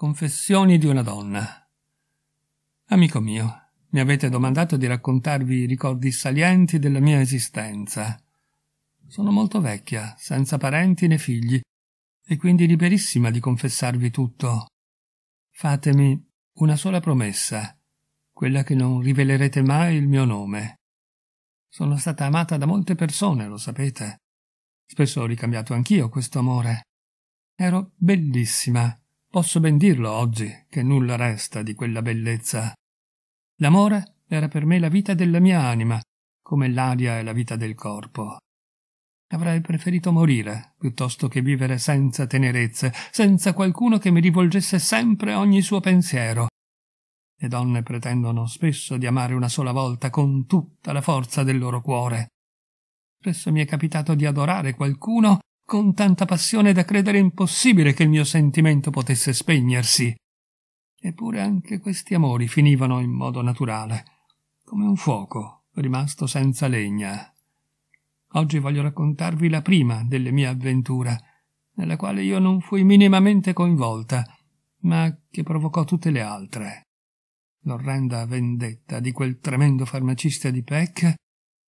Confessioni di una donna. Amico mio, mi avete domandato di raccontarvi i ricordi salienti della mia esistenza. Sono molto vecchia, senza parenti né figli, e quindi liberissima di confessarvi tutto. Fatemi una sola promessa, quella che non rivelerete mai il mio nome. Sono stata amata da molte persone, lo sapete. Spesso ho ricambiato anch'io questo amore. Ero bellissima, Posso ben dirlo oggi che nulla resta di quella bellezza. L'amore era per me la vita della mia anima, come l'aria è la vita del corpo. Avrei preferito morire piuttosto che vivere senza tenerezze, senza qualcuno che mi rivolgesse sempre ogni suo pensiero. Le donne pretendono spesso di amare una sola volta con tutta la forza del loro cuore. Spesso mi è capitato di adorare qualcuno con tanta passione da credere impossibile che il mio sentimento potesse spegnersi. Eppure anche questi amori finivano in modo naturale, come un fuoco rimasto senza legna. Oggi voglio raccontarvi la prima delle mie avventure, nella quale io non fui minimamente coinvolta, ma che provocò tutte le altre. L'orrenda vendetta di quel tremendo farmacista di Peck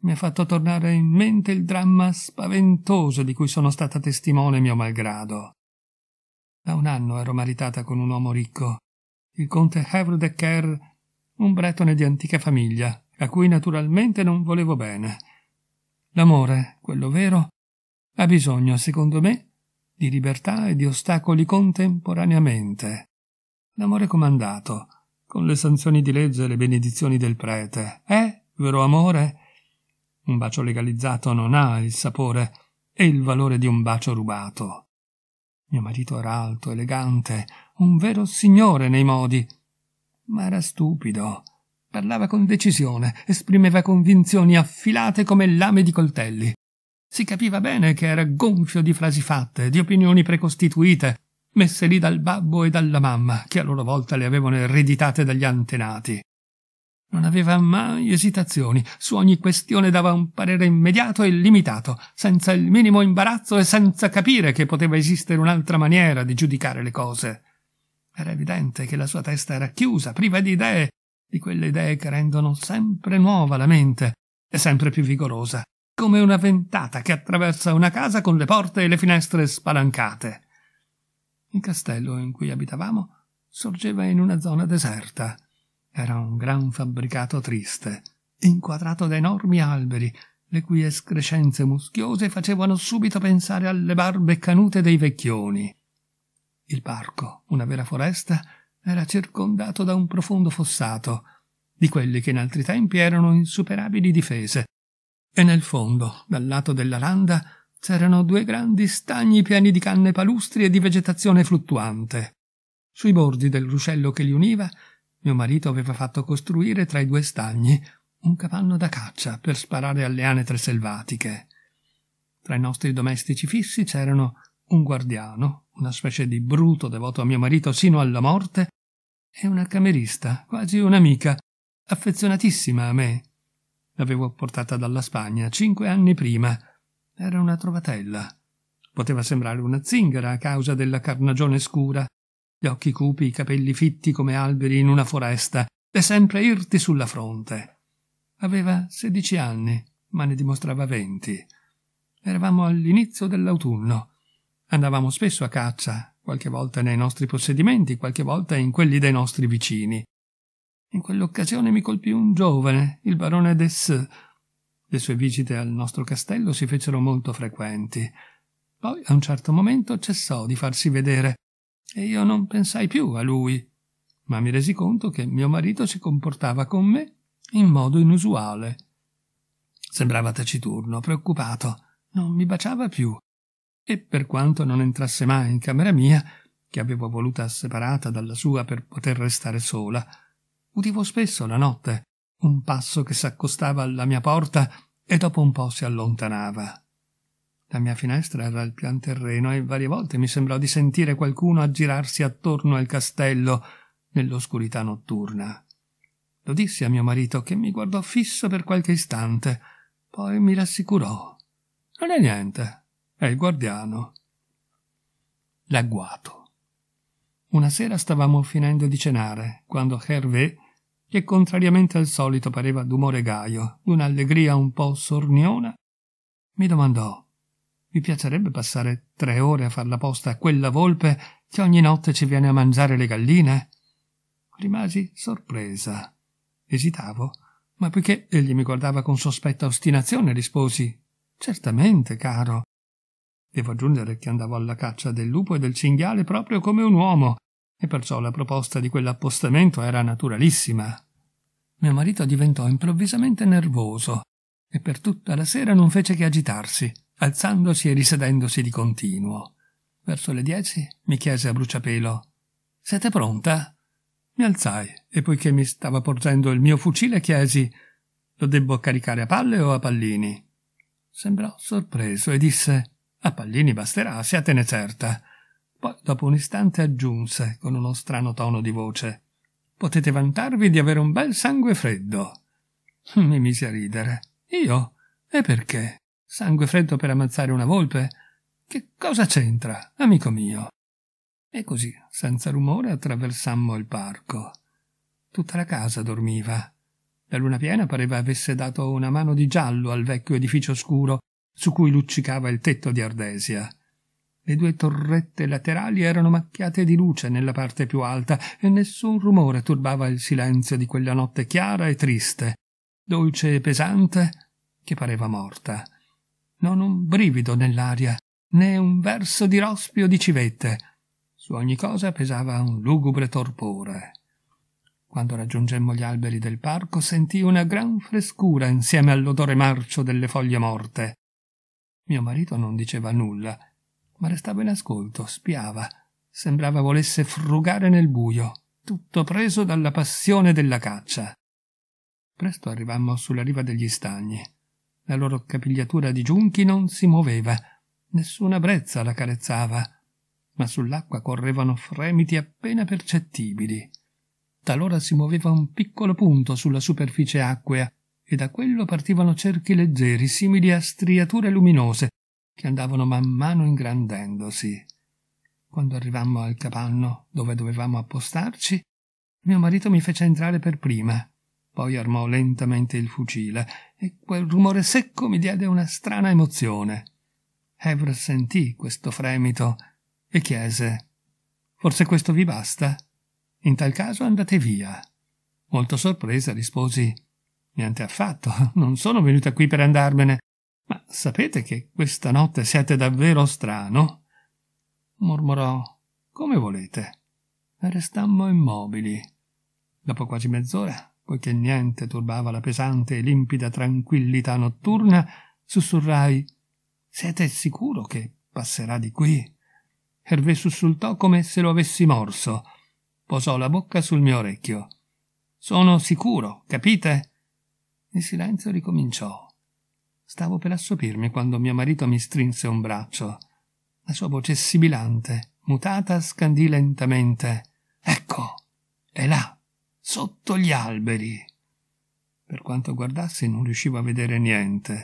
mi ha fatto tornare in mente il dramma spaventoso di cui sono stata testimone mio malgrado. Da un anno ero maritata con un uomo ricco, il conte Hevre de Kerr, un bretone di antica famiglia, a cui naturalmente non volevo bene. L'amore, quello vero, ha bisogno, secondo me, di libertà e di ostacoli contemporaneamente. L'amore comandato, con le sanzioni di legge e le benedizioni del prete, è, eh, vero amore, un bacio legalizzato non ha il sapore e il valore di un bacio rubato. Mio marito era alto, elegante, un vero signore nei modi, ma era stupido. Parlava con decisione, esprimeva convinzioni affilate come lame di coltelli. Si capiva bene che era gonfio di frasi fatte, di opinioni precostituite, messe lì dal babbo e dalla mamma, che a loro volta le avevano ereditate dagli antenati. Non aveva mai esitazioni, su ogni questione dava un parere immediato e limitato, senza il minimo imbarazzo e senza capire che poteva esistere un'altra maniera di giudicare le cose. Era evidente che la sua testa era chiusa, priva di idee, di quelle idee che rendono sempre nuova la mente e sempre più vigorosa, come una ventata che attraversa una casa con le porte e le finestre spalancate. Il castello in cui abitavamo sorgeva in una zona deserta era un gran fabbricato triste, inquadrato da enormi alberi, le cui escrescenze muschiose facevano subito pensare alle barbe canute dei vecchioni. Il parco, una vera foresta, era circondato da un profondo fossato, di quelli che in altri tempi erano insuperabili difese, e nel fondo, dal lato della landa, c'erano due grandi stagni pieni di canne palustri e di vegetazione fluttuante. Sui bordi del ruscello che li univa mio marito aveva fatto costruire tra i due stagni un capanno da caccia per sparare alle anatre selvatiche. Tra i nostri domestici fissi c'erano un guardiano, una specie di bruto devoto a mio marito sino alla morte, e una camerista, quasi un'amica, affezionatissima a me. L'avevo portata dalla Spagna cinque anni prima. Era una trovatella. Poteva sembrare una zingara a causa della carnagione scura, gli occhi cupi, i capelli fitti come alberi in una foresta, e sempre irti sulla fronte. Aveva sedici anni, ma ne dimostrava venti. Eravamo all'inizio dell'autunno. Andavamo spesso a caccia, qualche volta nei nostri possedimenti, qualche volta in quelli dei nostri vicini. In quell'occasione mi colpì un giovane, il barone Desseux. Le sue visite al nostro castello si fecero molto frequenti. Poi a un certo momento cessò di farsi vedere e io non pensai più a lui, ma mi resi conto che mio marito si comportava con me in modo inusuale. Sembrava taciturno, preoccupato, non mi baciava più, e per quanto non entrasse mai in camera mia, che avevo voluta separata dalla sua per poter restare sola, udivo spesso la notte un passo che s'accostava alla mia porta e dopo un po' si allontanava. La mia finestra era al pian terreno e varie volte mi sembrò di sentire qualcuno aggirarsi attorno al castello nell'oscurità notturna. Lo dissi a mio marito che mi guardò fisso per qualche istante, poi mi rassicurò. Non è niente, è il guardiano. L'agguato. Una sera stavamo finendo di cenare, quando Hervé, che contrariamente al solito pareva d'umore gaio, d'un'allegria un po' sorniona, mi domandò mi piacerebbe passare tre ore a far la posta a quella volpe che ogni notte ci viene a mangiare le galline. Rimasi sorpresa. Esitavo, ma poiché egli mi guardava con sospetta ostinazione, risposi Certamente, caro. Devo aggiungere che andavo alla caccia del lupo e del cinghiale proprio come un uomo, e perciò la proposta di quell'appostamento era naturalissima. Mio marito diventò improvvisamente nervoso, e per tutta la sera non fece che agitarsi alzandosi e risedendosi di continuo. Verso le dieci mi chiese a bruciapelo Siete pronta? Mi alzai e poiché mi stava porgendo il mio fucile chiesi Lo debbo caricare a palle o a pallini? Sembrò sorpreso e disse A pallini basterà, siatene certa. Poi dopo un istante aggiunse con uno strano tono di voce Potete vantarvi di avere un bel sangue freddo. Mi misi a ridere. Io? E perché? Sangue freddo per ammazzare una volpe? Che cosa c'entra, amico mio? E così, senza rumore, attraversammo il parco. Tutta la casa dormiva. La luna piena pareva avesse dato una mano di giallo al vecchio edificio scuro su cui luccicava il tetto di Ardesia. Le due torrette laterali erano macchiate di luce nella parte più alta e nessun rumore turbava il silenzio di quella notte chiara e triste, dolce e pesante che pareva morta non un brivido nell'aria, né un verso di rospio di civette. Su ogni cosa pesava un lugubre torpore. Quando raggiungemmo gli alberi del parco sentii una gran frescura insieme all'odore marcio delle foglie morte. Mio marito non diceva nulla, ma restava in ascolto, spiava, sembrava volesse frugare nel buio, tutto preso dalla passione della caccia. Presto arrivammo sulla riva degli stagni. La loro capigliatura di giunchi non si muoveva, nessuna brezza la carezzava, ma sull'acqua correvano fremiti appena percettibili. Talora si muoveva un piccolo punto sulla superficie acquea e da quello partivano cerchi leggeri, simili a striature luminose, che andavano man mano ingrandendosi. Quando arrivammo al capanno dove dovevamo appostarci, mio marito mi fece entrare per prima poi armò lentamente il fucile e quel rumore secco mi diede una strana emozione. Evra sentì questo fremito e chiese Forse questo vi basta? In tal caso andate via. Molto sorpresa risposi Niente affatto, non sono venuta qui per andarmene. Ma sapete che questa notte siete davvero strano? mormorò Come volete. Restammo immobili. Dopo quasi mezz'ora poiché niente turbava la pesante e limpida tranquillità notturna, sussurrai Siete sicuro che passerà di qui? Hervé sussultò come se lo avessi morso. Posò la bocca sul mio orecchio. Sono sicuro, capite? Il silenzio ricominciò. Stavo per assopirmi quando mio marito mi strinse un braccio. La sua voce sibilante, mutata, scandì lentamente. Ecco, è là sotto gli alberi. Per quanto guardasse non riusciva a vedere niente.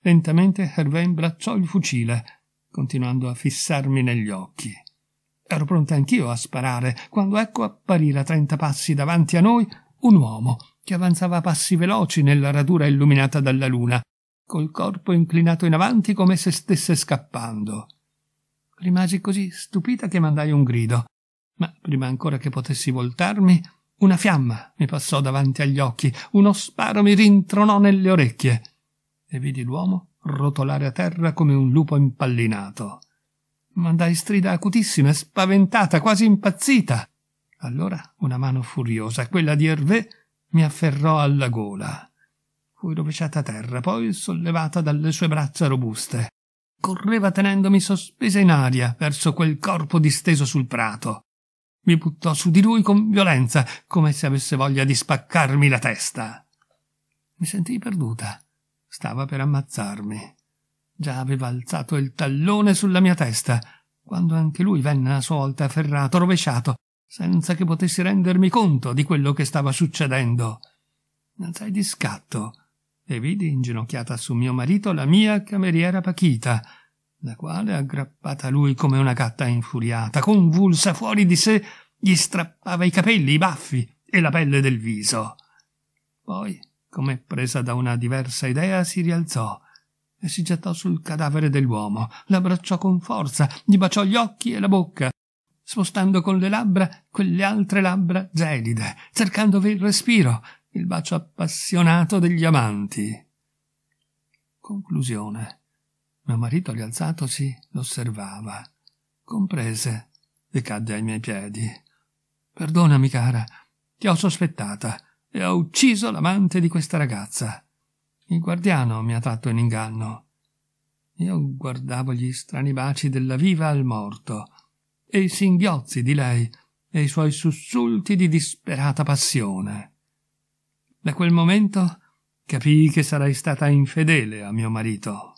Lentamente Hervé imbracciò il fucile, continuando a fissarmi negli occhi. Ero pronta anch'io a sparare, quando ecco apparire a trenta passi davanti a noi un uomo che avanzava a passi veloci nella radura illuminata dalla luna, col corpo inclinato in avanti come se stesse scappando. Rimasi così stupita che mandai un grido, ma prima ancora che potessi voltarmi una fiamma mi passò davanti agli occhi, uno sparo mi rintronò nelle orecchie e vidi l'uomo rotolare a terra come un lupo impallinato. Mandai strida acutissima, spaventata, quasi impazzita. Allora una mano furiosa, quella di Hervé, mi afferrò alla gola. Fui rovesciata a terra, poi sollevata dalle sue braccia robuste. Correva tenendomi sospesa in aria verso quel corpo disteso sul prato mi buttò su di lui con violenza, come se avesse voglia di spaccarmi la testa. Mi sentii perduta. Stava per ammazzarmi. Già aveva alzato il tallone sulla mia testa, quando anche lui venne a sua volta afferrato, rovesciato, senza che potessi rendermi conto di quello che stava succedendo. Alzai di scatto e vidi inginocchiata su mio marito la mia cameriera Pachita, la quale, aggrappata a lui come una gatta infuriata, convulsa fuori di sé, gli strappava i capelli, i baffi e la pelle del viso. Poi, come presa da una diversa idea, si rialzò e si gettò sul cadavere dell'uomo, l'abbracciò con forza, gli baciò gli occhi e la bocca, spostando con le labbra quelle altre labbra gelide, cercandovi il respiro, il bacio appassionato degli amanti. Conclusione. Mio marito rialzatosi l'osservava. Comprese e cadde ai miei piedi. Perdonami, cara, ti ho sospettata e ho ucciso l'amante di questa ragazza. Il guardiano mi ha tratto in inganno. Io guardavo gli strani baci della viva al morto e i singhiozzi di lei e i suoi sussulti di disperata passione. Da quel momento capii che sarei stata infedele a mio marito.